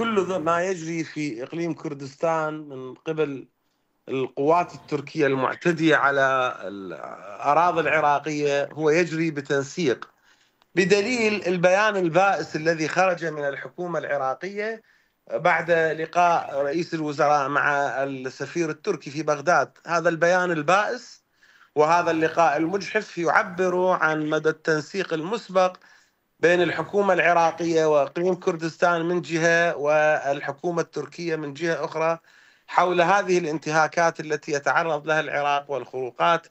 كل ما يجري في إقليم كردستان من قبل القوات التركية المعتدية على الأراضي العراقية هو يجري بتنسيق بدليل البيان البائس الذي خرج من الحكومة العراقية بعد لقاء رئيس الوزراء مع السفير التركي في بغداد هذا البيان البائس وهذا اللقاء المجحف يعبر عن مدى التنسيق المسبق بين الحكومة العراقية وإقليم كردستان من جهة والحكومة التركية من جهة أخرى حول هذه الانتهاكات التي يتعرض لها العراق والخروقات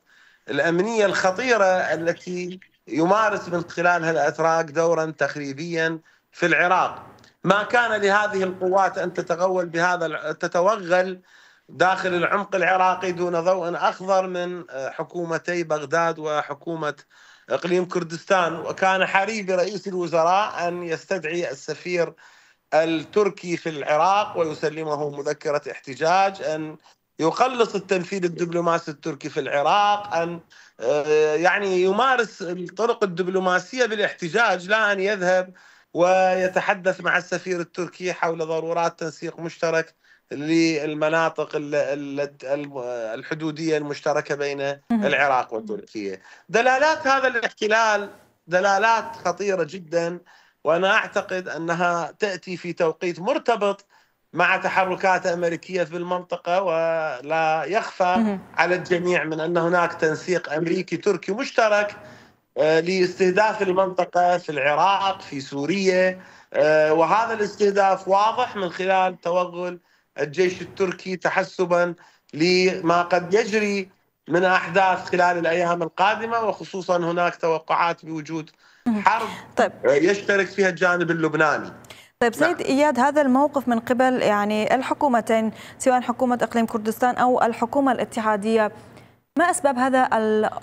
الأمنية الخطيرة التي يمارس من خلالها الأتراك دورا تخريبيا في العراق ما كان لهذه القوات أن تتغول بهذا تتوغل داخل العمق العراقي دون ضوء أخضر من حكومتي بغداد وحكومة اقليم كردستان وكان حريص رئيس الوزراء ان يستدعي السفير التركي في العراق ويسلمه مذكره احتجاج ان يقلص التنفيذ الدبلوماسي التركي في العراق ان آه، يعني يمارس الطرق الدبلوماسيه بالاحتجاج لا ان يذهب ويتحدث مع السفير التركي حول ضرورات تنسيق مشترك للمناطق الحدوديه المشتركه بين العراق وتركيا. دلالات هذا الاحتلال دلالات خطيره جدا وانا اعتقد انها تاتي في توقيت مرتبط مع تحركات امريكيه في المنطقه ولا يخفى على الجميع من ان هناك تنسيق امريكي تركي مشترك آه، لاستهداف المنطقه في العراق في سوريا آه، وهذا الاستهداف واضح من خلال توغل الجيش التركي تحسبا لما قد يجري من احداث خلال الايام القادمه وخصوصا هناك توقعات بوجود حرب طيب. يشترك فيها الجانب اللبناني طيب سيد نعم. اياد هذا الموقف من قبل يعني الحكومتين سواء حكومه اقليم كردستان او الحكومه الاتحاديه ما اسباب هذا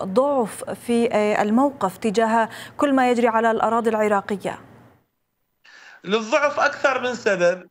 الضعف في الموقف تجاه كل ما يجري على الاراضي العراقيه؟ للضعف اكثر من سبب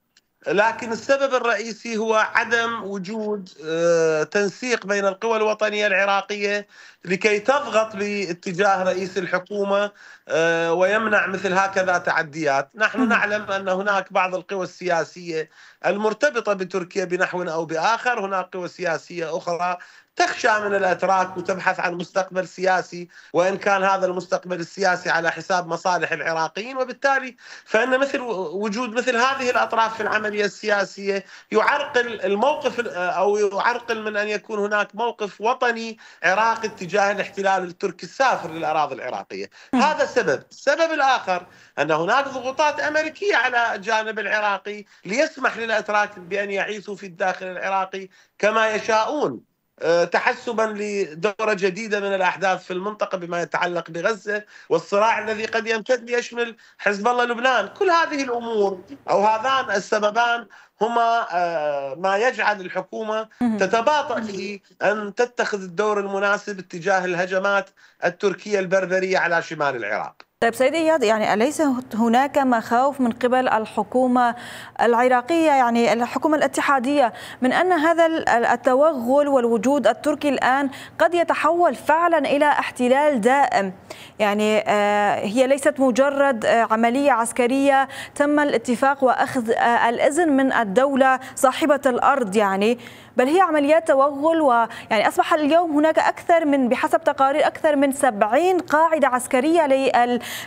لكن السبب الرئيسي هو عدم وجود آه، تنسيق بين القوى الوطنيه العراقيه لكي تضغط باتجاه رئيس الحكومه آه، ويمنع مثل هكذا تعديات، نحن نعلم ان هناك بعض القوى السياسيه المرتبطه بتركيا بنحو او باخر، هناك قوى سياسيه اخرى تخشى من الاتراك وتبحث عن مستقبل سياسي وان كان هذا المستقبل السياسي على حساب مصالح العراقيين وبالتالي فان مثل وجود مثل هذه الاطراف في العمليه السياسيه يعرقل الموقف او يعرقل من ان يكون هناك موقف وطني عراقي اتجاه الاحتلال التركي السافر للاراضي العراقيه، هذا سبب، السبب الاخر ان هناك ضغوطات امريكيه على الجانب العراقي ليسمح للاتراك بان يعيثوا في الداخل العراقي كما يشاءون. آه، تحسبا لدورة جديدة من الأحداث في المنطقة بما يتعلق بغزة والصراع الذي قد يمتد ليشمل حزب الله لبنان كل هذه الأمور أو هذان السببان هما آه، ما يجعل الحكومة تتباطأ في أن تتخذ الدور المناسب اتجاه الهجمات التركية البربرية على شمال العراق طيب سيد اياد يعني اليس هناك مخاوف من قبل الحكومه العراقيه يعني الحكومه الاتحاديه من ان هذا التوغل والوجود التركي الان قد يتحول فعلا الى احتلال دائم يعني آه، هي ليست مجرد آه، عمليه عسكريه تم الاتفاق واخذ آه، الاذن من الدوله صاحبه الارض يعني بل هي عمليات توغل ويعني أصبح اليوم هناك أكثر من بحسب تقارير أكثر من 70 قاعدة عسكرية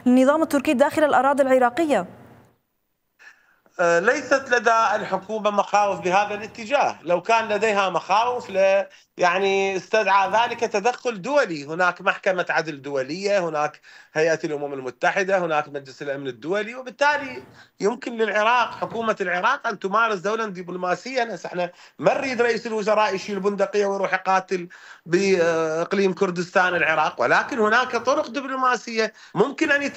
للنظام التركي داخل الأراضي العراقية آه، ليست لدى الحكومة مخاوف بهذا الاتجاه لو كان لديها مخاوف يعني استدعى ذلك تدخل دولي هناك محكمة عدل دولية هناك هيئة الأمم المتحدة هناك مجلس الأمن الدولي وبالتالي يمكن للعراق حكومة العراق أن تمارس دولا دبلوماسيا احنا ما نريد رئيس الوزراء يشيل بندقية ويروح يقاتل بإقليم كردستان العراق ولكن هناك طرق دبلوماسية ممكن أن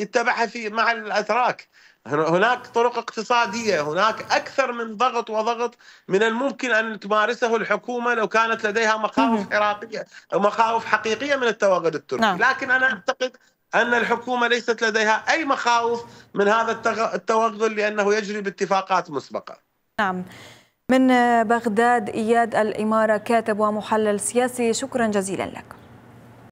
يتبعها في مع الأتراك هناك طرق اقتصادية هناك أكثر من ضغط وضغط من الممكن أن تمارسه الحكومة الحكومه لو كانت لديها مخاوف عراقيه مخاوف حقيقيه من التواجد التركي نعم. لكن انا اعتقد ان الحكومه ليست لديها اي مخاوف من هذا التوغل لانه يجري باتفاقات مسبقه. نعم. من بغداد اياد الاماره كاتب ومحلل سياسي شكرا جزيلا لك.